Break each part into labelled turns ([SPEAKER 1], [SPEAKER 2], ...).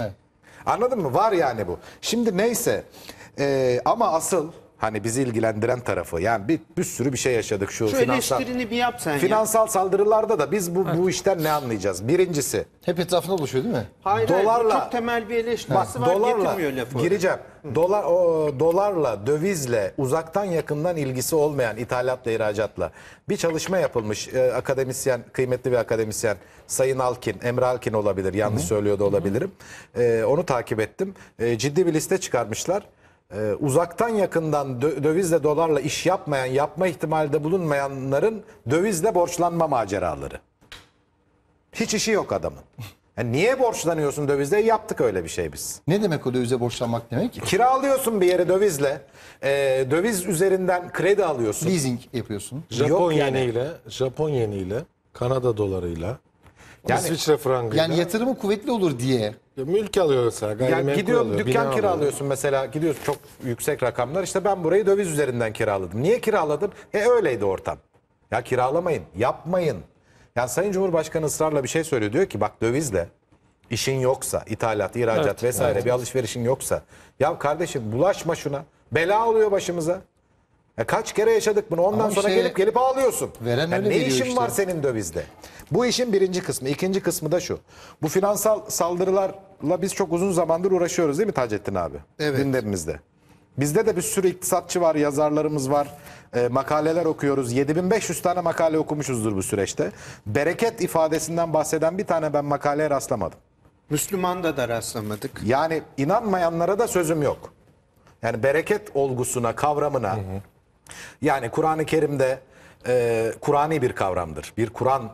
[SPEAKER 1] Evet. Anladın mı? Var yani bu. Şimdi neyse e, ama asıl Hani bizi ilgilendiren tarafı. Yani bir, bir sürü bir şey yaşadık şu, Şu finansal eleştirini bir yap sen ya. finansal saldırılarda da biz bu bu işten ne anlayacağız? Birincisi Hep etrafında oluşuyor değil mi? Hayır, hayır, dolarla- çok temel bir eleştirisi var dolarla getirmiyor lafı. gireceğim. Dolar o dolarla, dövizle uzaktan yakından ilgisi olmayan ithalatla ihracatla bir çalışma yapılmış. Ee, akademisyen, kıymetli bir akademisyen Sayın Alkin, Emre Alkin olabilir. Yanlış söylüyor da olabilirim. Ee, onu takip ettim. Ee, ciddi bir liste çıkarmışlar e, uzaktan yakından dö dövizle dolarla iş yapmayan, yapma ihtimalde bulunmayanların dövizle borçlanma maceraları. Hiç işi yok adamın. Yani e, niye borçlanıyorsun dövizle? E, yaptık öyle bir şey biz. Ne demek o dövize borçlanmak demek? Kiralıyorsun bir yere dövizle. E, döviz üzerinden kredi alıyorsun. Leasing yapıyorsun. Japon yeniyle, Japon yeniyle, Kanada dolarıyla,
[SPEAKER 2] yani, İsviçre frangıyla. Yani
[SPEAKER 1] yatırımı kuvvetli olur diye ya mülk alıyorsa, mesela. Yani gidiyorum alıyor, dükkan kiralıyorsun alıyor. mesela. Gidiyorsun çok yüksek rakamlar. işte ben burayı döviz üzerinden kiraladım. Niye kiraladım? E öyleydi ortam. Ya kiralamayın, yapmayın. Ya Sayın Cumhurbaşkanı ısrarla bir şey söylüyor. Diyor ki bak dövizle işin yoksa, ithalat, ihracat evet, vesaire evet. bir alışverişin yoksa. Ya kardeşim bulaşma şuna. Bela oluyor başımıza. Ya e, kaç kere yaşadık bunu ondan Ama sonra işte, gelip gelip ağlıyorsun. Veren yani ne işin işte. var senin dövizde? Bu işin birinci kısmı. ikinci kısmı da şu. Bu finansal saldırılarla biz çok uzun zamandır uğraşıyoruz değil mi Taceddin abi? Evet. Gündemimizde. Bizde de bir sürü iktisatçı var, yazarlarımız var, e, makaleler okuyoruz. 7500 tane makale okumuşuzdur bu süreçte. Bereket ifadesinden bahseden bir tane ben makaleye rastlamadım. Müslüman'da da rastlamadık. Yani inanmayanlara da sözüm yok. Yani bereket olgusuna, kavramına... Hı hı yani Kur'an-ı Kerim'de e, Kur'ani bir kavramdır. Bir Kur'an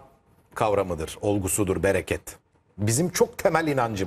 [SPEAKER 1] kavramıdır, olgusudur bereket. Bizim çok temel inancımız.